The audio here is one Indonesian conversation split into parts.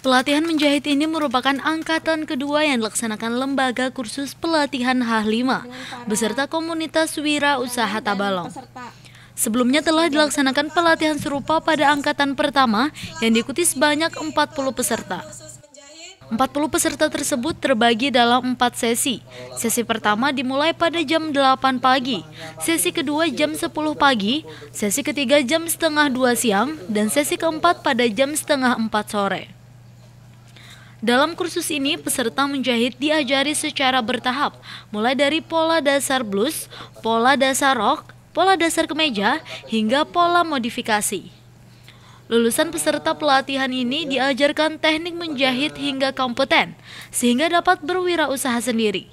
Pelatihan menjahit ini merupakan angkatan kedua yang dilaksanakan Lembaga Kursus Pelatihan H5 beserta komunitas wira usaha Tabalong. Sebelumnya telah dilaksanakan pelatihan serupa pada angkatan pertama yang diikuti sebanyak 40 peserta. 40 peserta tersebut terbagi dalam empat sesi. Sesi pertama dimulai pada jam 8 pagi, sesi kedua jam 10 pagi, sesi ketiga jam setengah 2 siang, dan sesi keempat pada jam setengah 4 sore. Dalam kursus ini, peserta menjahit diajari secara bertahap, mulai dari pola dasar blus, pola dasar rok, pola dasar kemeja, hingga pola modifikasi. Lulusan peserta pelatihan ini diajarkan teknik menjahit hingga kompeten, sehingga dapat berwirausaha sendiri.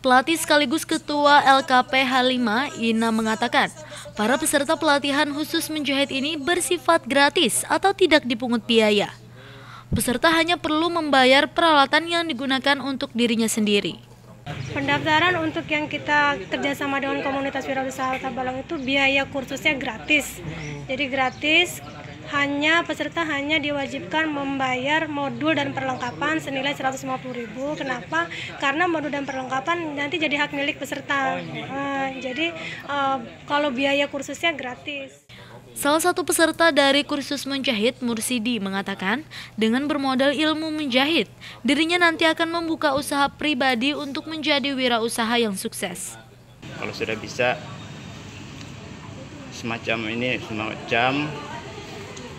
Pelatih sekaligus Ketua LKP h 5, Ina mengatakan, para peserta pelatihan khusus menjahit ini bersifat gratis atau tidak dipungut biaya. Peserta hanya perlu membayar peralatan yang digunakan untuk dirinya sendiri. Pendaftaran untuk yang kita kerjasama dengan komunitas wirausaha Balong itu biaya kursusnya gratis. Jadi gratis, hanya peserta hanya diwajibkan membayar modul dan perlengkapan senilai 150.000. Kenapa? Karena modul dan perlengkapan nanti jadi hak milik peserta. Oh, iya. ah, jadi eh, kalau biaya kursusnya gratis. Salah satu peserta dari kursus menjahit, Mursidi, mengatakan dengan bermodal ilmu menjahit, dirinya nanti akan membuka usaha pribadi untuk menjadi wirausaha yang sukses. Kalau sudah bisa semacam ini, semacam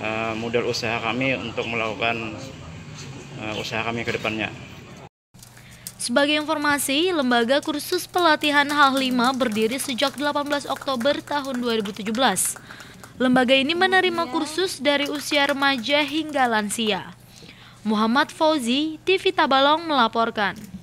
uh, modal usaha kami untuk melakukan uh, usaha kami ke depannya. Sebagai informasi, Lembaga Kursus Pelatihan hal 5 berdiri sejak 18 Oktober tahun 2017. Lembaga ini menerima kursus dari usia remaja hingga lansia. Muhammad Fauzi, TV Tabalong melaporkan.